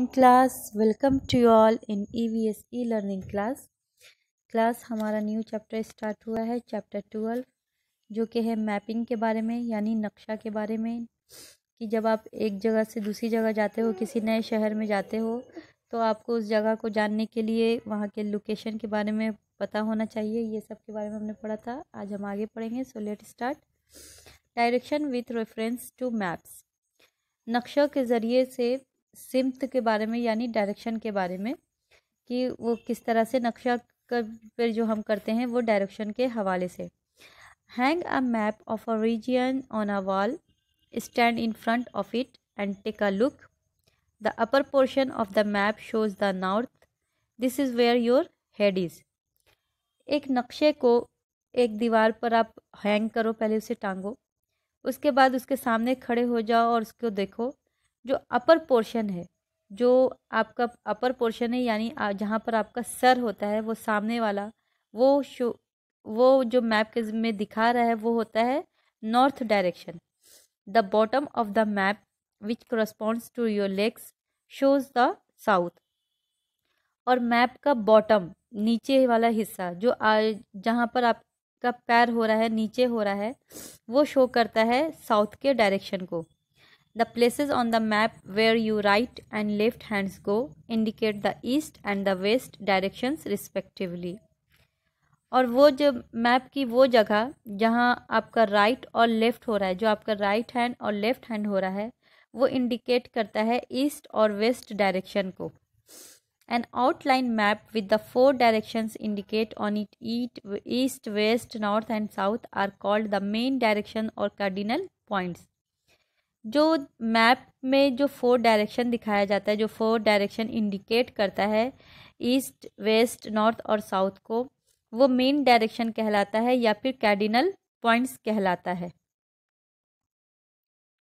Class welcome to all in E V S e learning class class हमारा new chapter start हुआ है chapter twelve जो कि है मैपिंग के बारे में यानी नक्शा के बारे में कि जब आप एक जगह से दूसरी जगह जाते हो किसी नए शहर में जाते हो तो आपको उस जगह को जानने के लिए वहाँ के लोकेशन के बारे में पता होना चाहिए ये सब के बारे में हमने पढ़ा था आज हम आगे पढ़ेंगे so let start direction with reference to maps नक्शा के ज़रिए से सिमत के बारे में यानी डायरेक्शन के बारे में कि वो किस तरह से नक्शा पर जो हम करते हैं वो डायरेक्शन के हवाले से hang a map of a region on a wall stand in front of it and take a look the upper portion of the map shows the north this is where your head is एक नक्शे को एक दीवार पर आप hang करो पहले उसे टांगो उसके बाद उसके सामने खड़े हो जाओ और उसको देखो जो अपर पोर्शन है जो आपका अपर पोर्शन है यानी जहाँ पर आपका सर होता है वो सामने वाला वो शो वो जो मैप के में दिखा रहा है वो होता है north direction the bottom of the map which corresponds to your legs shows the south और मैप का बॉटम नीचे वाला हिस्सा जो जहाँ पर आपका पैर हो रहा है नीचे हो रहा है वो शो करता है साउथ के डायरेक्शन को The places on the map where your right and left hands go indicate the east and the west directions respectively. और वो जो मैप की वो जगह जहाँ आपका राइट और लेफ़्ट हो रहा है जो आपका राइट हैंड और लेफ़्ट हैंड हो रहा है वो इंडिकेट करता है ईस्ट और वेस्ट डायरेक्शन को an outline map with the four directions indicate on it east east west north and south are called the main direction और कार्डिनल पॉइंट्स जो मैप में जो फोर डायरेक्शन दिखाया जाता है जो फोर डायरेक्शन इंडिकेट करता है ईस्ट वेस्ट नॉर्थ और साउथ को वो मेन डायरेक्शन कहलाता है या फिर कैर्डिनल पॉइंट्स कहलाता है